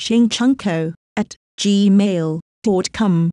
shingchunko at gmail.com.